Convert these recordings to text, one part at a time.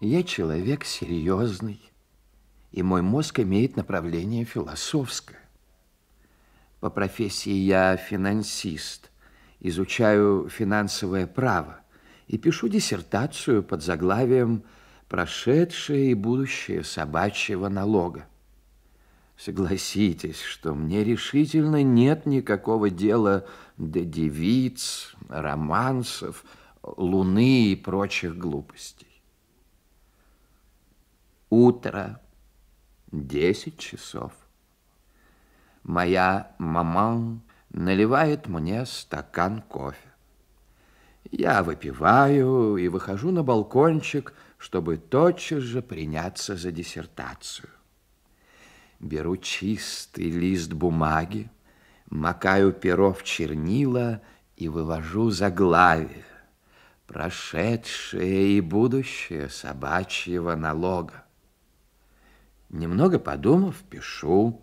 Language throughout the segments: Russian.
Я человек серьезный, и мой мозг имеет направление философское. По профессии я финансист, изучаю финансовое право и пишу диссертацию под заглавием «Прошедшее и будущее собачьего налога». Согласитесь, что мне решительно нет никакого дела до девиц, романсов, луны и прочих глупостей утро, десять часов. Моя мама наливает мне стакан кофе. Я выпиваю и выхожу на балкончик, чтобы тотчас же приняться за диссертацию. Беру чистый лист бумаги, макаю перо в чернила и вывожу заглавие. Прошедшее и будущее собачьего налога. Немного подумав, пишу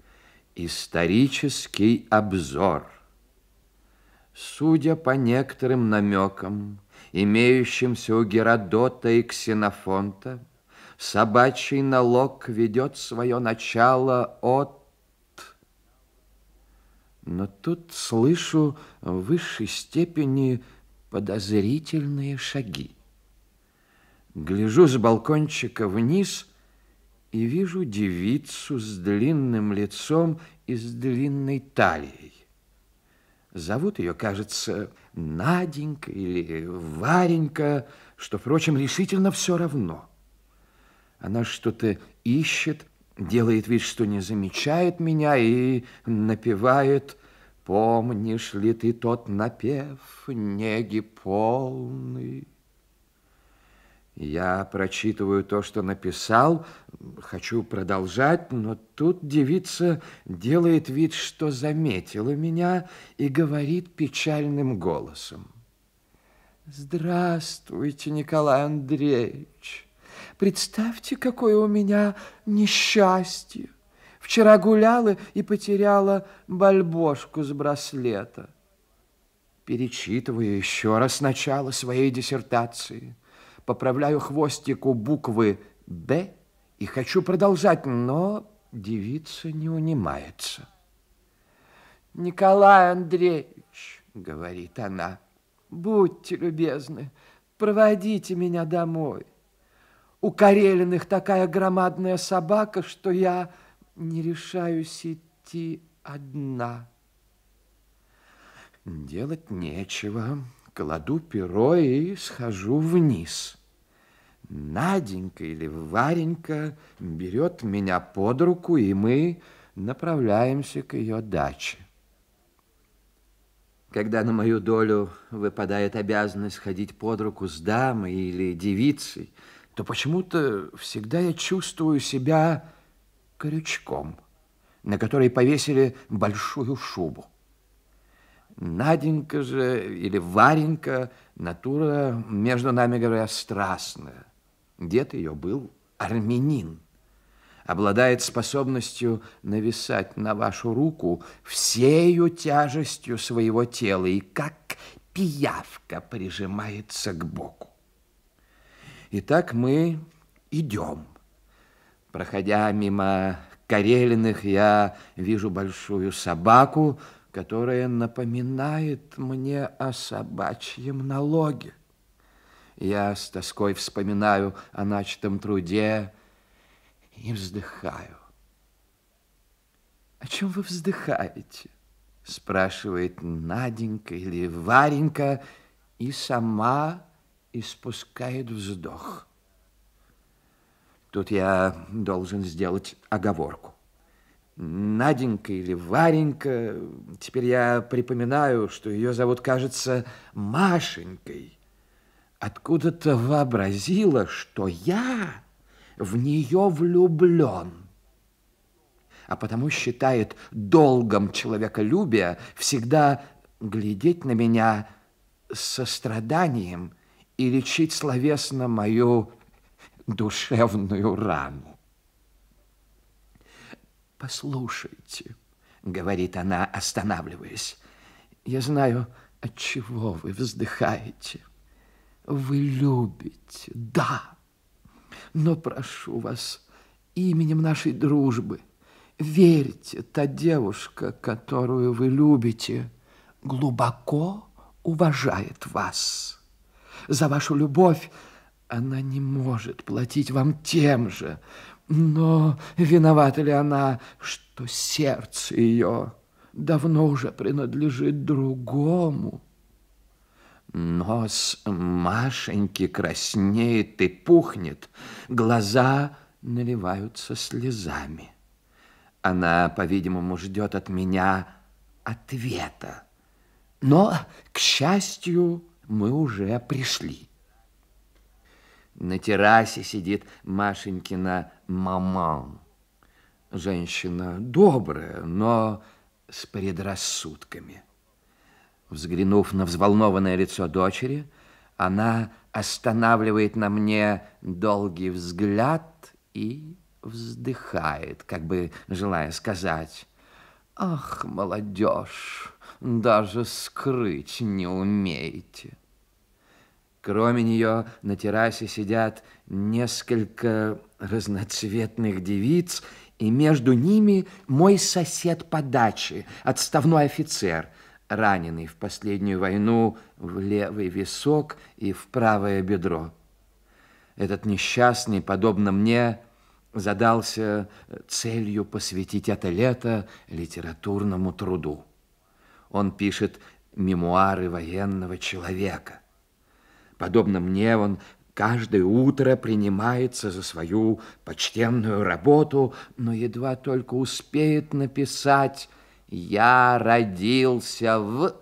«Исторический обзор». Судя по некоторым намекам, имеющимся у Геродота и Ксенофонта, собачий налог ведет свое начало от... Но тут слышу в высшей степени подозрительные шаги. Гляжу с балкончика вниз — и вижу девицу с длинным лицом и с длинной талией. Зовут ее, кажется, Наденька или Варенька, что, впрочем, решительно все равно. Она что-то ищет, делает вид, что не замечает меня и напевает «Помнишь ли ты тот напев, неги полный?» Я прочитываю то, что написал, хочу продолжать, но тут девица делает вид, что заметила меня и говорит печальным голосом. Здравствуйте, Николай Андреевич. Представьте, какое у меня несчастье. Вчера гуляла и потеряла бальбошку с браслета. Перечитываю еще раз начало своей диссертации – поправляю хвостику буквы «Б» и хочу продолжать, но девица не унимается. «Николай Андреевич», — говорит она, — «будьте любезны, проводите меня домой. У Карелиных такая громадная собака, что я не решаюсь идти одна». Делать нечего кладу перо и схожу вниз. Наденька или Варенька берет меня под руку, и мы направляемся к ее даче. Когда на мою долю выпадает обязанность ходить под руку с дамой или девицей, то почему-то всегда я чувствую себя крючком, на который повесили большую шубу. Наденька же или Варенька, натура, между нами говоря, страстная. Дед ее был армянин. Обладает способностью нависать на вашу руку всею тяжестью своего тела и как пиявка прижимается к боку. Итак, мы идем. Проходя мимо Карелиных, я вижу большую собаку, которое напоминает мне о собачьем налоге. Я с тоской вспоминаю о начатом труде и вздыхаю. «О чем вы вздыхаете?» спрашивает Наденька или Варенька и сама испускает вздох. Тут я должен сделать оговорку. Наденька или Варенька. Теперь я припоминаю, что ее зовут, кажется, Машенькой. Откуда-то вообразила, что я в нее влюблен. А потому считает долгом человеколюбия всегда глядеть на меня с состраданием и лечить словесно мою душевную рану. Послушайте, говорит она, останавливаясь. Я знаю, от чего вы вздыхаете. Вы любите, да. Но прошу вас именем нашей дружбы, верьте, та девушка, которую вы любите, глубоко уважает вас. За вашу любовь она не может платить вам тем же, но виновата ли она, что сердце ее давно уже принадлежит другому? Нос Машеньки краснеет и пухнет, глаза наливаются слезами. Она, по-видимому, ждет от меня ответа. Но, к счастью, мы уже пришли. На террасе сидит Машенькина мама. Женщина добрая, но с предрассудками. Взглянув на взволнованное лицо дочери, она останавливает на мне долгий взгляд и вздыхает, как бы желая сказать, «Ах, молодежь, даже скрыть не умеете». Кроме нее на террасе сидят несколько разноцветных девиц, и между ними мой сосед по даче, отставной офицер, раненый в последнюю войну в левый висок и в правое бедро. Этот несчастный, подобно мне, задался целью посвятить это лето литературному труду. Он пишет мемуары военного человека, Подобно мне, он каждое утро принимается за свою почтенную работу, но едва только успеет написать «Я родился в...»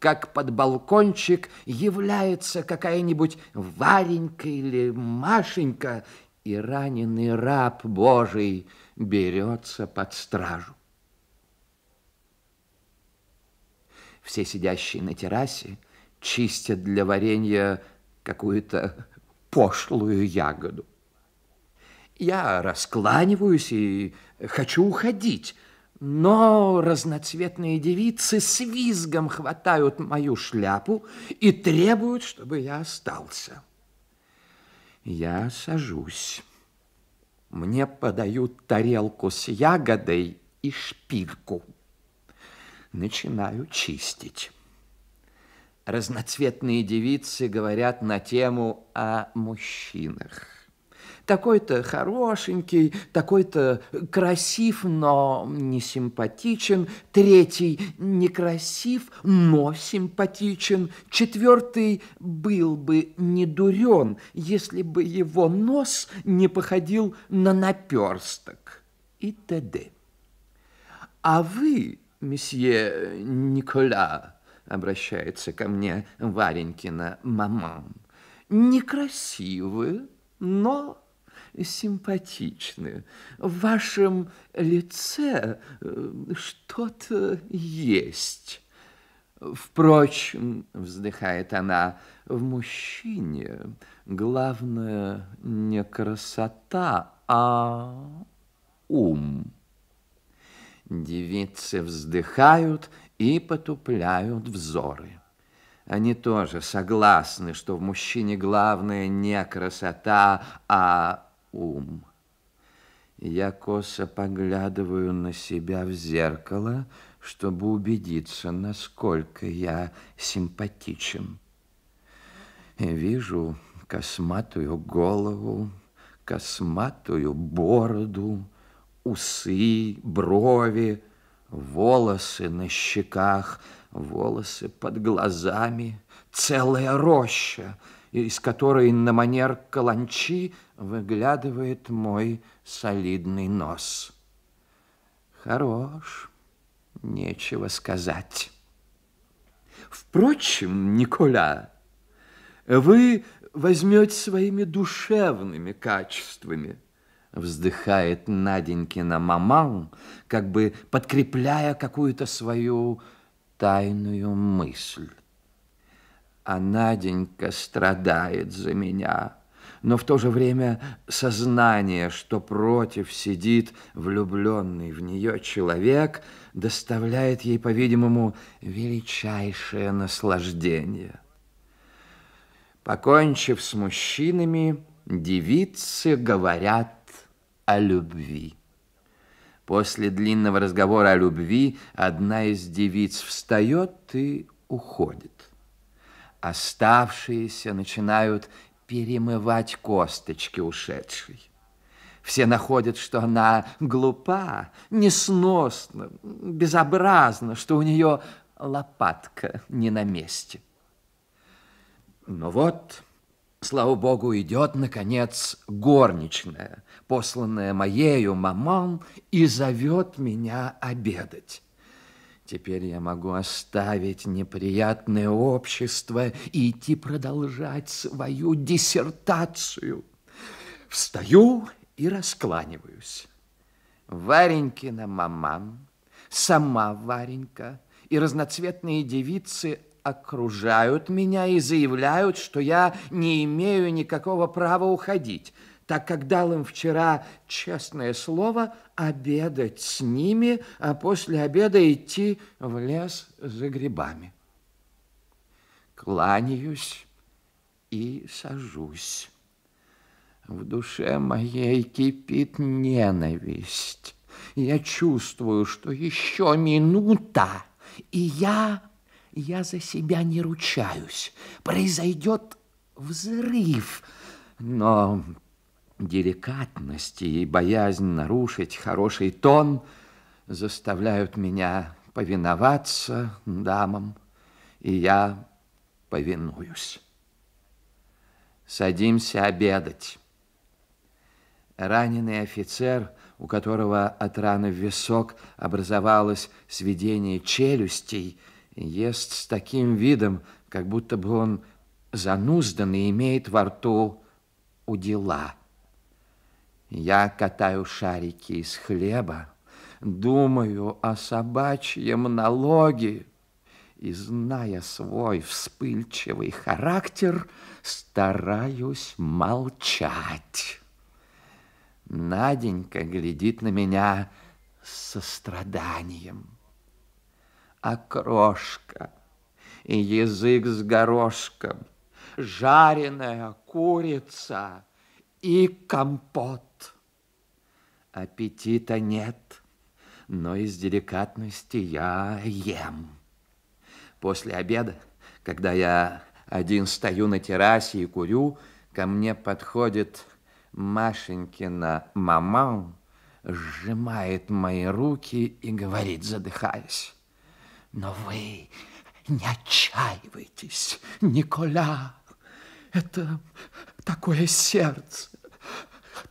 как под балкончик является какая-нибудь Варенька или Машенька, и раненый раб Божий берется под стражу. Все сидящие на террасе чистят для варенья какую-то пошлую ягоду. Я раскланиваюсь и хочу уходить, но разноцветные девицы с визгом хватают мою шляпу и требуют, чтобы я остался. Я сажусь. Мне подают тарелку с ягодой и шпильку. Начинаю чистить разноцветные девицы говорят на тему о мужчинах. Такой-то хорошенький, такой-то красив, но не симпатичен. Третий некрасив, но симпатичен. Четвертый был бы не дурен, если бы его нос не походил на наперсток и т.д. А вы, месье Николя, обращается ко мне Варенькина мамам. Некрасивые, но симпатичные. В вашем лице э, что-то есть. Впрочем, вздыхает она, в мужчине главное не красота, а ум. Девицы вздыхают и потупляют взоры. Они тоже согласны, что в мужчине главное не красота, а ум. Я косо поглядываю на себя в зеркало, чтобы убедиться, насколько я симпатичен. Вижу косматую голову, косматую бороду, усы, брови, Волосы на щеках, волосы под глазами, целая роща, из которой на манер каланчи выглядывает мой солидный нос. Хорош, нечего сказать. Впрочем, Николя, вы возьмете своими душевными качествами – вздыхает Наденькина маман, как бы подкрепляя какую-то свою тайную мысль. А Наденька страдает за меня, но в то же время сознание, что против сидит влюбленный в нее человек, доставляет ей, по-видимому, величайшее наслаждение. Покончив с мужчинами, девицы говорят о любви. После длинного разговора о любви одна из девиц встает и уходит. Оставшиеся начинают перемывать косточки ушедшей. Все находят, что она глупа, несносна, безобразна, что у нее лопатка не на месте. Но ну вот... Слава богу, идет, наконец, горничная, посланная моею мамам, и зовет меня обедать. Теперь я могу оставить неприятное общество и идти продолжать свою диссертацию. Встаю и раскланиваюсь. Варенькина маман, сама Варенька и разноцветные девицы окружают меня и заявляют, что я не имею никакого права уходить, так как дал им вчера честное слово обедать с ними, а после обеда идти в лес за грибами. Кланяюсь и сажусь. В душе моей кипит ненависть. Я чувствую, что еще минута, и я я за себя не ручаюсь. Произойдет взрыв. Но деликатность и боязнь нарушить хороший тон заставляют меня повиноваться дамам, и я повинуюсь. Садимся обедать. Раненый офицер, у которого от раны в висок образовалось сведение челюстей, ест с таким видом, как будто бы он зануздан и имеет во рту удила. Я катаю шарики из хлеба, думаю о собачьем налоге и, зная свой вспыльчивый характер, стараюсь молчать. Наденька глядит на меня с состраданием окрошка и язык с горошком, жареная курица и компот. Аппетита нет, но из деликатности я ем. После обеда, когда я один стою на террасе и курю, ко мне подходит Машенькина мама, сжимает мои руки и говорит, задыхаясь. Но вы не отчаивайтесь, Николя. Это такое сердце,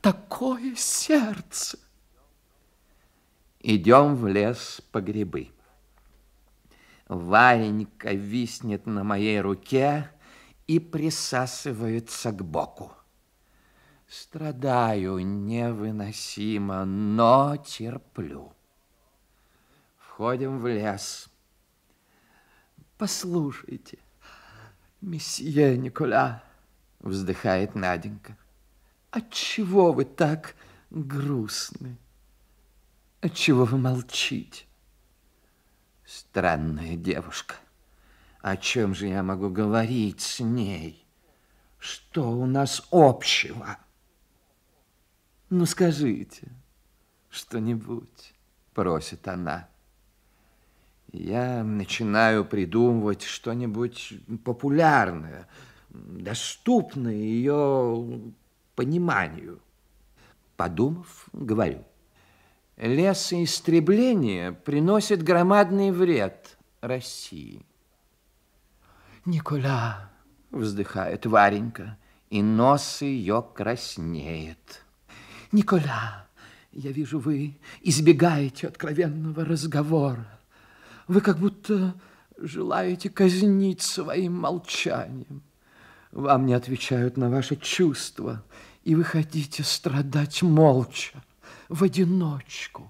такое сердце. Идем в лес по грибы. Варенька виснет на моей руке и присасывается к боку. Страдаю невыносимо, но терплю. Входим в лес. Послушайте, месье Николя, вздыхает Наденька, отчего вы так грустны? Отчего вы молчите? Странная девушка. О чем же я могу говорить с ней? Что у нас общего? Ну, скажите что-нибудь, просит она. Я начинаю придумывать что-нибудь популярное, доступное ее пониманию. Подумав, говорю. Лесоистребление приносит громадный вред России. Никола, вздыхает Варенька, и нос ее краснеет. Никола, я вижу, вы избегаете откровенного разговора. Вы как будто желаете казнить своим молчанием. Вам не отвечают на ваши чувства, и вы хотите страдать молча, в одиночку.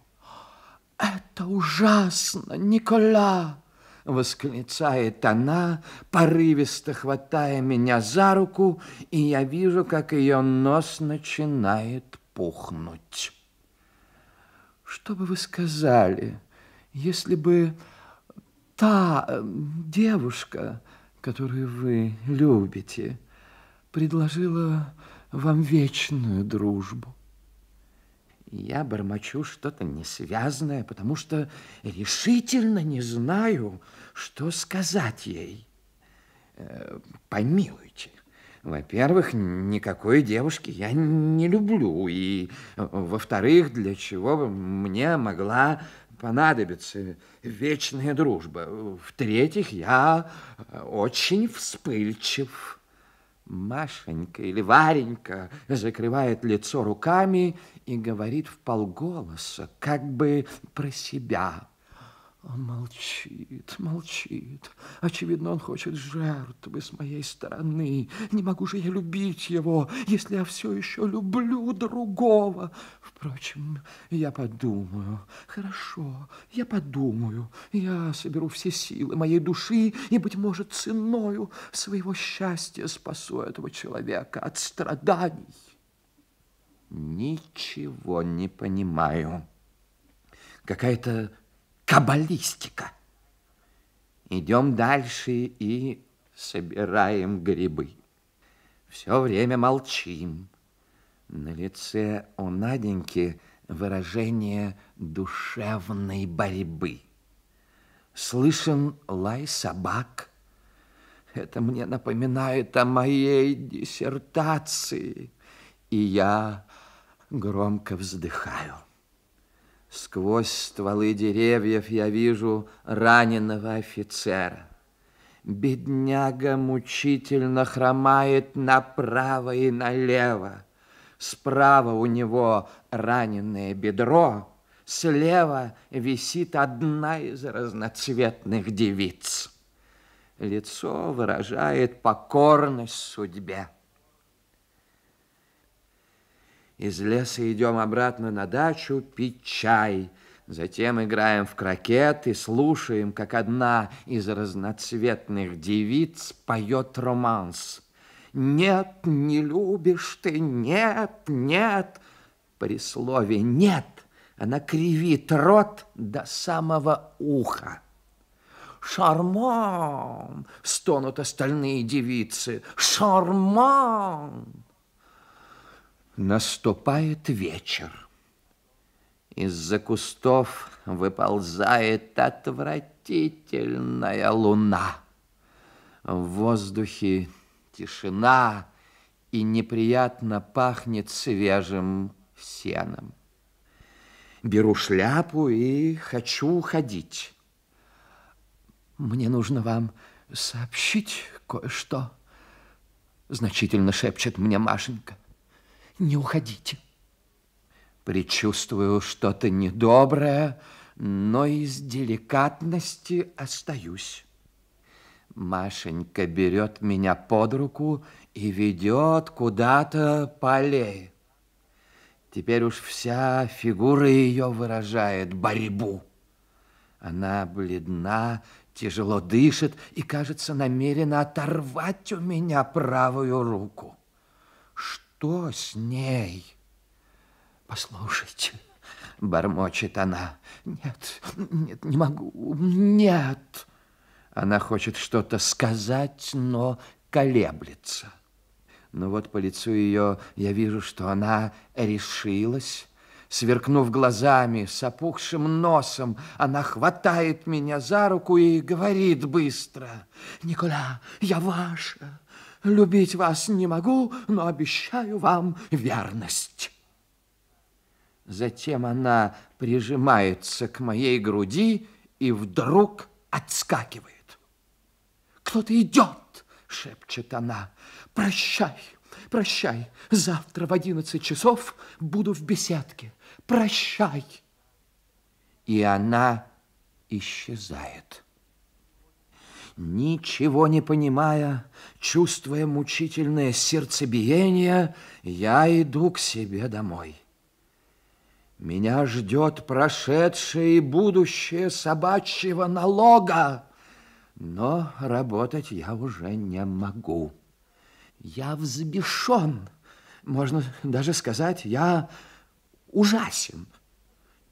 «Это ужасно, Никола!» — восклицает она, порывисто хватая меня за руку, и я вижу, как ее нос начинает пухнуть. «Что бы вы сказали, если бы...» Та э, девушка, которую вы любите, предложила вам вечную дружбу. Я бормочу что-то несвязное, потому что решительно не знаю, что сказать ей. Э, помилуйте. Во-первых, никакой девушки я не люблю. И, во-вторых, для чего мне могла понадобится вечная дружба. В-третьих, я э, очень вспыльчив. Машенька или Варенька закрывает лицо руками и говорит в полголоса, как бы про себя. Он молчит, молчит. Очевидно, он хочет жертвы с моей стороны. Не могу же я любить его, если я все еще люблю другого. Впрочем, я подумаю. Хорошо, я подумаю. Я соберу все силы моей души и, быть может, ценою своего счастья спасу этого человека от страданий. Ничего не понимаю. Какая-то каббалистика. Идем дальше и собираем грибы. Все время молчим. На лице у Наденьки выражение душевной борьбы. Слышен лай собак. Это мне напоминает о моей диссертации. И я громко вздыхаю. Сквозь стволы деревьев я вижу раненого офицера. Бедняга мучительно хромает направо и налево. Справа у него раненое бедро, слева висит одна из разноцветных девиц. Лицо выражает покорность судьбе. Из леса идем обратно на дачу пить чай. Затем играем в крокет и слушаем, как одна из разноцветных девиц поет романс. «Нет, не любишь ты, нет, нет!» При слове «нет» она кривит рот до самого уха. «Шарман!» — стонут остальные девицы. «Шарман!» Наступает вечер. Из-за кустов выползает отвратительная луна. В воздухе тишина и неприятно пахнет свежим сеном. Беру шляпу и хочу уходить. Мне нужно вам сообщить кое-что, значительно шепчет мне Машенька не уходите. Причувствую что-то недоброе, но из деликатности остаюсь. Машенька берет меня под руку и ведет куда-то по аллее. Теперь уж вся фигура ее выражает борьбу. Она бледна, тяжело дышит и, кажется, намерена оторвать у меня правую руку. Что? что с ней? Послушайте, бормочет она. Нет, нет, не могу, нет. Она хочет что-то сказать, но колеблется. Но ну вот по лицу ее я вижу, что она решилась. Сверкнув глазами, с опухшим носом, она хватает меня за руку и говорит быстро. «Никола, я ваша! Любить вас не могу, но обещаю вам верность. Затем она прижимается к моей груди и вдруг отскакивает. «Кто-то идет!» — шепчет она. «Прощай, прощай! Завтра в одиннадцать часов буду в беседке. Прощай!» И она исчезает. Ничего не понимая, чувствуя мучительное сердцебиение, я иду к себе домой. Меня ждет прошедшее и будущее собачьего налога, но работать я уже не могу. Я взбешен, можно даже сказать, я ужасен.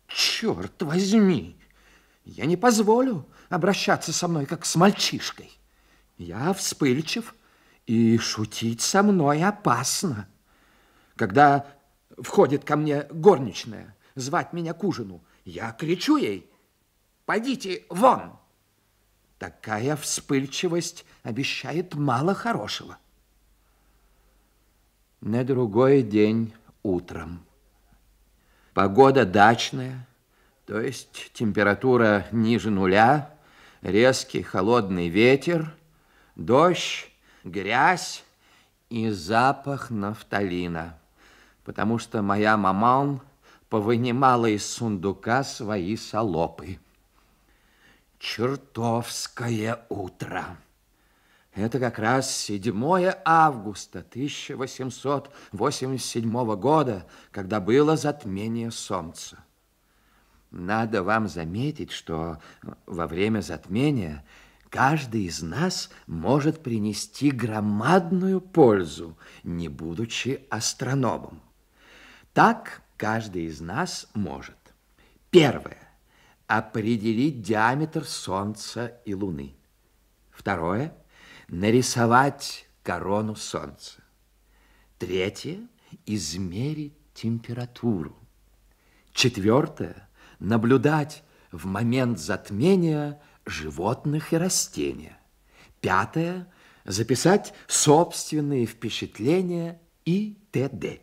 Черт возьми, я не позволю, обращаться со мной, как с мальчишкой. Я вспыльчив, и шутить со мной опасно. Когда входит ко мне горничная звать меня к ужину, я кричу ей, «Пойдите вон!» Такая вспыльчивость обещает мало хорошего. На другой день утром. Погода дачная, то есть температура ниже нуля – резкий холодный ветер, дождь, грязь и запах нафталина, потому что моя маман повынимала из сундука свои солопы. Чертовское утро. Это как раз 7 августа 1887 года, когда было затмение солнца. Надо вам заметить, что во время затмения каждый из нас может принести громадную пользу, не будучи астрономом. Так каждый из нас может. Первое. Определить диаметр Солнца и Луны. Второе. Нарисовать корону Солнца. Третье. Измерить температуру. Четвертое наблюдать в момент затмения животных и растения. Пятое – записать собственные впечатления и т.д.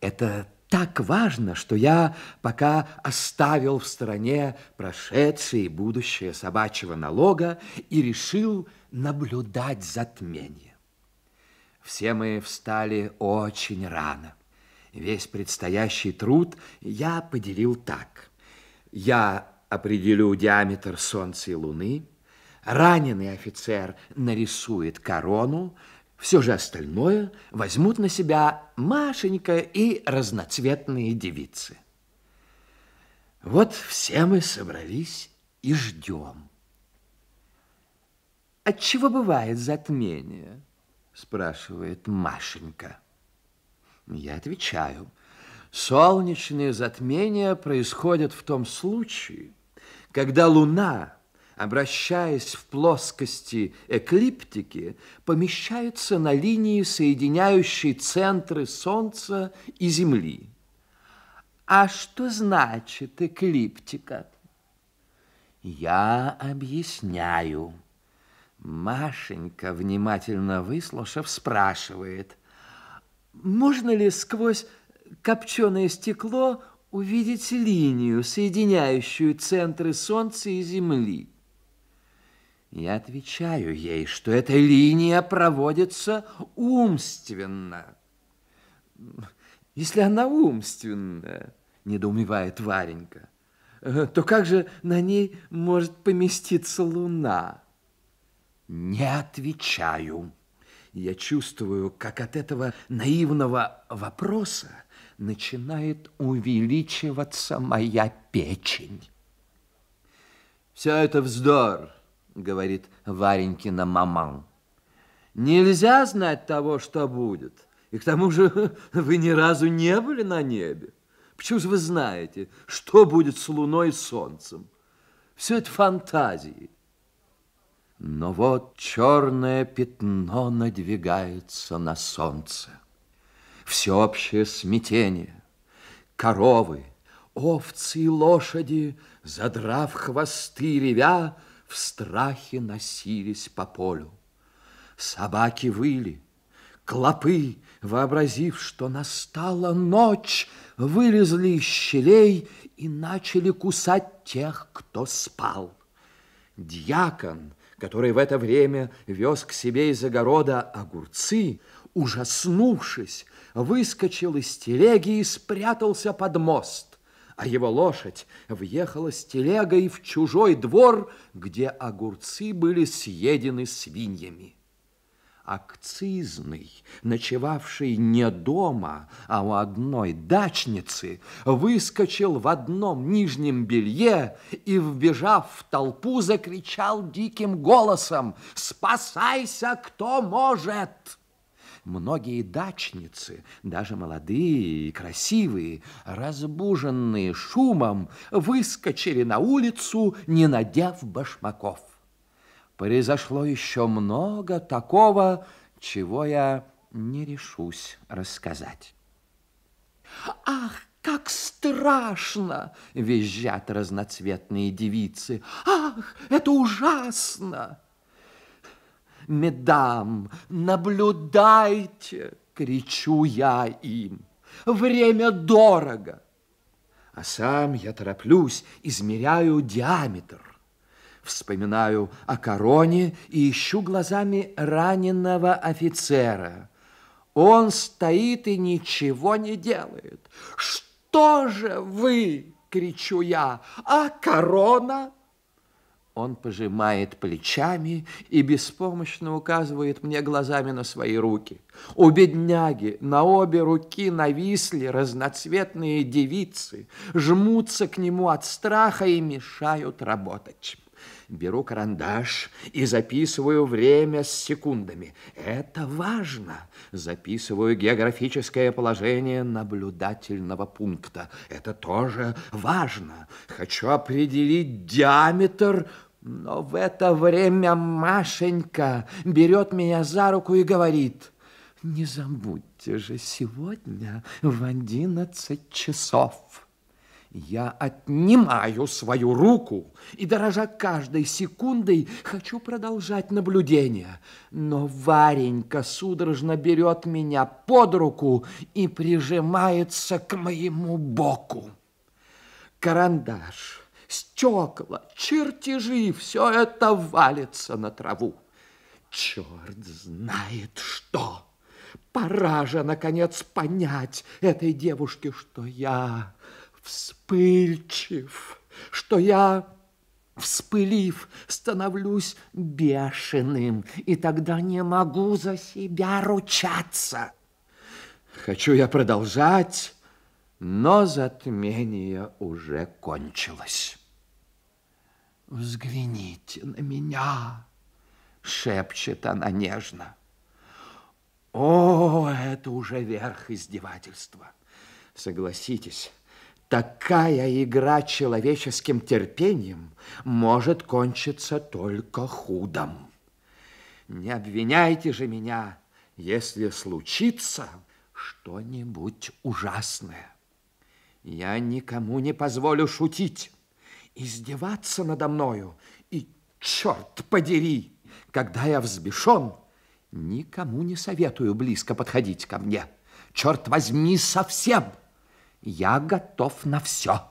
Это так важно, что я пока оставил в стороне прошедшее и будущее собачьего налога и решил наблюдать затмение. Все мы встали очень рано. Весь предстоящий труд я поделил так – я определю диаметр Солнца и Луны, раненый офицер нарисует корону, все же остальное возьмут на себя Машенька и разноцветные девицы. Вот все мы собрались и ждем. От чего бывает затмение? спрашивает Машенька. Я отвечаю – Солнечные затмения происходят в том случае, когда Луна, обращаясь в плоскости эклиптики, помещается на линии, соединяющей центры Солнца и Земли. А что значит эклиптика? Я объясняю. Машенька, внимательно выслушав, спрашивает, можно ли сквозь копченое стекло увидите линию, соединяющую центры Солнца и Земли. Я отвечаю ей, что эта линия проводится умственно. Если она умственная, недоумевает Варенька, то как же на ней может поместиться луна? Не отвечаю. Я чувствую, как от этого наивного вопроса начинает увеличиваться моя печень. «Все это вздор», — говорит Варенькина маман. «Нельзя знать того, что будет. И к тому же вы ни разу не были на небе. Почему же вы знаете, что будет с луной и солнцем? Все это фантазии». Но вот черное пятно надвигается на солнце всеобщее смятение. Коровы, овцы и лошади, задрав хвосты ревя, в страхе носились по полю. Собаки выли, клопы, вообразив, что настала ночь, вылезли из щелей и начали кусать тех, кто спал. Дьякон, который в это время вез к себе из огорода огурцы, ужаснувшись, выскочил из телеги и спрятался под мост, а его лошадь въехала с телегой в чужой двор, где огурцы были съедены свиньями. Акцизный, ночевавший не дома, а у одной дачницы, выскочил в одном нижнем белье и, вбежав в толпу, закричал диким голосом «Спасайся, кто может!» Многие дачницы, даже молодые и красивые, разбуженные шумом, выскочили на улицу, не надев башмаков. Произошло еще много такого, чего я не решусь рассказать. «Ах, как страшно!» — визжат разноцветные девицы. «Ах, это ужасно!» медам, наблюдайте, кричу я им. Время дорого. А сам я тороплюсь, измеряю диаметр. Вспоминаю о короне и ищу глазами раненого офицера. Он стоит и ничего не делает. Что же вы, кричу я, а корона? Он пожимает плечами и беспомощно указывает мне глазами на свои руки. У бедняги на обе руки нависли разноцветные девицы, жмутся к нему от страха и мешают работать. Беру карандаш и записываю время с секундами. Это важно. Записываю географическое положение наблюдательного пункта. Это тоже важно. Хочу определить диаметр но в это время Машенька берет меня за руку и говорит, не забудьте же сегодня в одиннадцать часов. Я отнимаю свою руку и, дорожа каждой секундой, хочу продолжать наблюдение. Но Варенька судорожно берет меня под руку и прижимается к моему боку. Карандаш, стекла, чертежи – все это валится на траву. Черт знает что! Пора же, наконец, понять этой девушке, что я вспыльчив, что я, вспылив, становлюсь бешеным, и тогда не могу за себя ручаться. Хочу я продолжать, но затмение уже кончилось. «Взгляните на меня!» — шепчет она нежно. «О, это уже верх издевательства! Согласитесь, Такая игра человеческим терпением может кончиться только худом. Не обвиняйте же меня, если случится что-нибудь ужасное. Я никому не позволю шутить, издеваться надо мною. И, черт подери, когда я взбешен, никому не советую близко подходить ко мне. Черт возьми, совсем!» Я готов на все.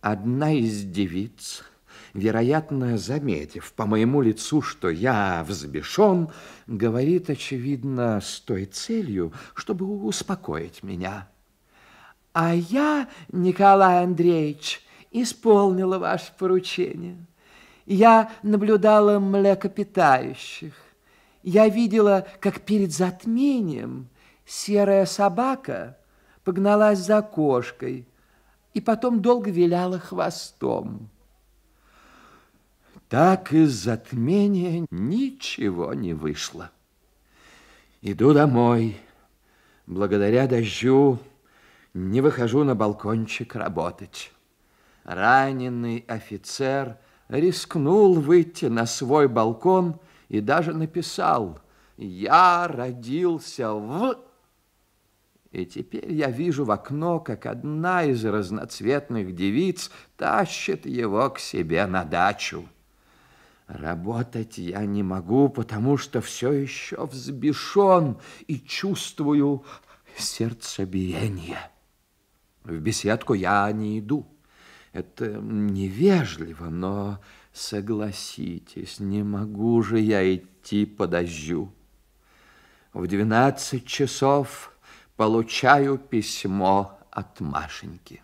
Одна из девиц, вероятно, заметив по моему лицу, что я взбешен, говорит, очевидно, с той целью, чтобы успокоить меня. А я, Николай Андреевич, исполнила ваше поручение. Я наблюдала млекопитающих. Я видела, как перед затмением серая собака – погналась за кошкой и потом долго виляла хвостом. Так из затмения ничего не вышло. Иду домой. Благодаря дождю не выхожу на балкончик работать. Раненый офицер рискнул выйти на свой балкон и даже написал «Я родился в...» И теперь я вижу в окно, как одна из разноцветных девиц тащит его к себе на дачу. Работать я не могу, потому что все еще взбешен и чувствую сердцебиение. В беседку я не иду. Это невежливо, но согласитесь, не могу же я идти по дождю. В двенадцать часов Получаю письмо от Машеньки.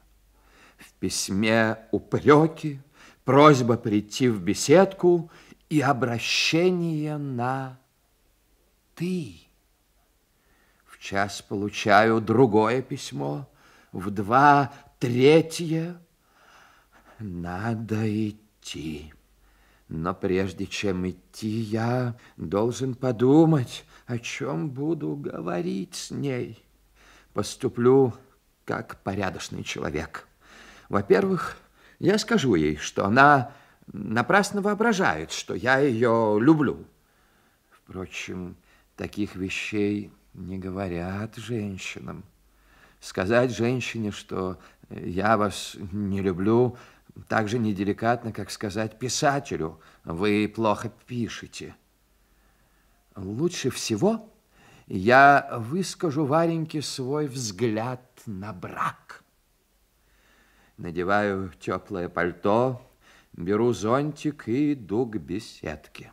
В письме упреки, просьба прийти в беседку и обращение на «ты». В час получаю другое письмо, в два – третье. Надо идти. Но прежде чем идти, я должен подумать, о чем буду говорить с ней поступлю как порядочный человек. Во-первых, я скажу ей, что она напрасно воображает, что я ее люблю. Впрочем, таких вещей не говорят женщинам. Сказать женщине, что я вас не люблю, так же неделикатно, как сказать писателю, вы плохо пишете. Лучше всего я выскажу Вареньке свой взгляд на брак. Надеваю теплое пальто, беру зонтик и иду к беседке.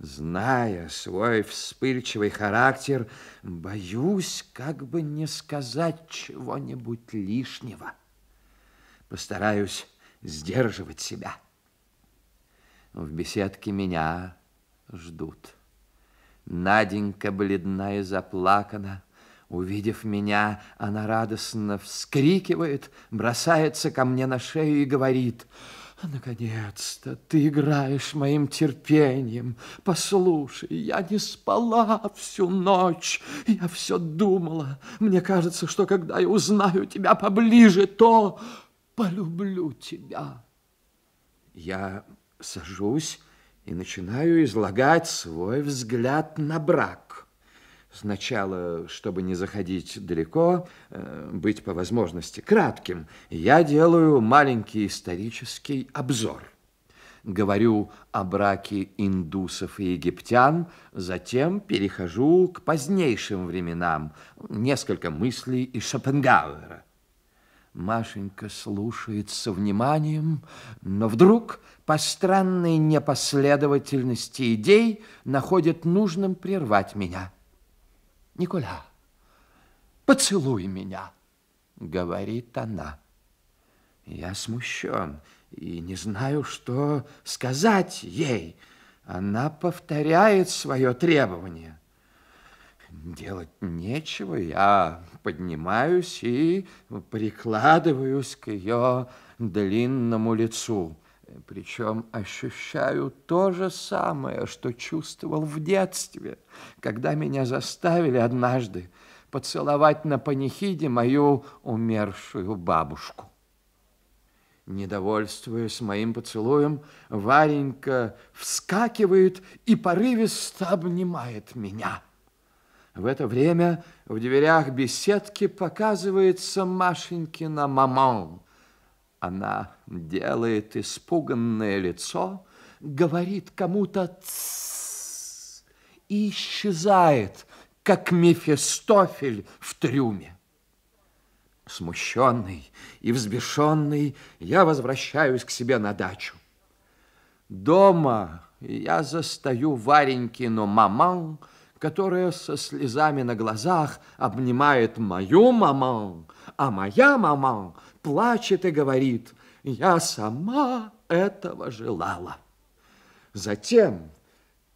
Зная свой вспыльчивый характер, боюсь, как бы не сказать чего-нибудь лишнего. Постараюсь сдерживать себя. В беседке меня ждут. Наденька, бледная и заплакана, увидев меня, она радостно вскрикивает, бросается ко мне на шею и говорит... Наконец-то ты играешь моим терпением. Послушай, я не спала всю ночь. Я все думала. Мне кажется, что когда я узнаю тебя поближе, то полюблю тебя. Я сажусь и начинаю излагать свой взгляд на брак. Сначала, чтобы не заходить далеко, э, быть по возможности кратким, я делаю маленький исторический обзор. Говорю о браке индусов и египтян, затем перехожу к позднейшим временам, несколько мыслей и Шопенгауэра. Машенька слушает со вниманием, но вдруг по странной непоследовательности идей находит нужным прервать меня. «Николя, поцелуй меня», — говорит она. Я смущен и не знаю, что сказать ей. Она повторяет свое требование. Делать нечего, я поднимаюсь и прикладываюсь к ее длинному лицу. Причем ощущаю то же самое, что чувствовал в детстве, когда меня заставили однажды поцеловать на панихиде мою умершую бабушку. Недовольствуясь моим поцелуем, Варенька вскакивает и порывисто обнимает меня. В это время в дверях беседки показывается Машенькина мамон. Она делает испуганное лицо, говорит кому-то «тссс» и исчезает, как Мефистофель в трюме. Смущенный и взбешенный, я возвращаюсь к себе на дачу. Дома я застаю Варенькину маман, которая со слезами на глазах обнимает мою маму, а моя мама плачет и говорит, я сама этого желала. Затем,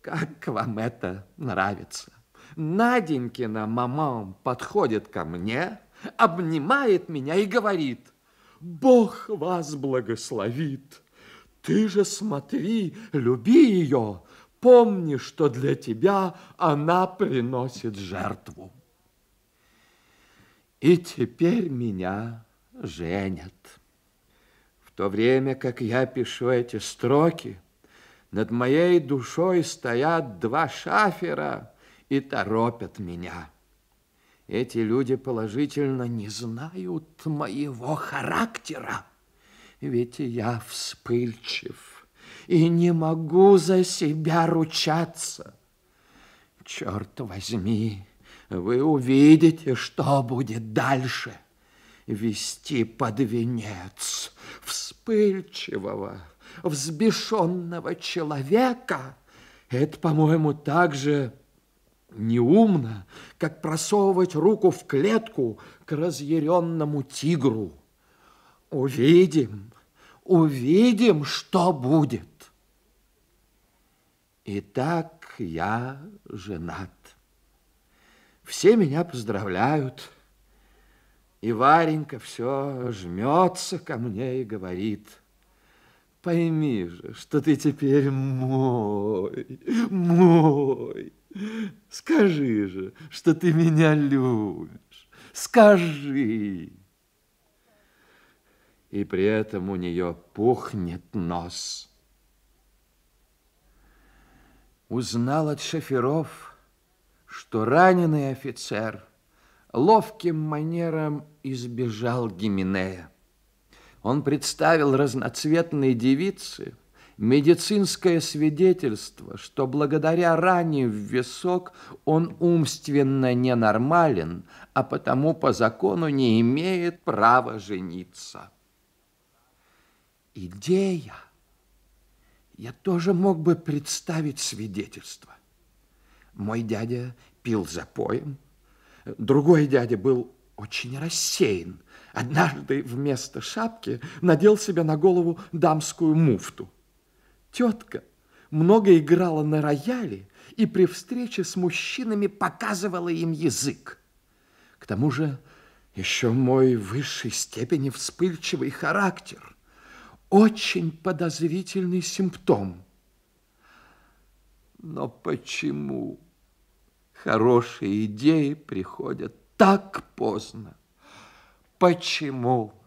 как вам это нравится, Наденькина мама подходит ко мне, обнимает меня и говорит, Бог вас благословит. Ты же смотри, люби ее, Помни, что для тебя она приносит жертву. И теперь меня женят. В то время, как я пишу эти строки, над моей душой стоят два шафера и торопят меня. Эти люди положительно не знают моего характера, ведь я вспыльчив и не могу за себя ручаться. Черт возьми, вы увидите, что будет дальше. Вести под венец вспыльчивого, взбешенного человека – это, по-моему, так же неумно, как просовывать руку в клетку к разъяренному тигру. Увидим, увидим, что будет. Итак, я женат. Все меня поздравляют. И Варенька все жмется ко мне и говорит, пойми же, что ты теперь мой, мой. Скажи же, что ты меня любишь. Скажи. И при этом у нее пухнет нос узнал от шоферов, что раненый офицер ловким манером избежал Гименея. Он представил разноцветные девицы медицинское свидетельство, что благодаря ране в висок он умственно ненормален, а потому по закону не имеет права жениться. Идея я тоже мог бы представить свидетельство. Мой дядя пил запоем, другой дядя был очень рассеян. Однажды вместо шапки надел себе на голову дамскую муфту. Тетка много играла на рояле и при встрече с мужчинами показывала им язык. К тому же еще мой высшей степени вспыльчивый характер очень подозрительный симптом. Но почему хорошие идеи приходят так поздно? Почему?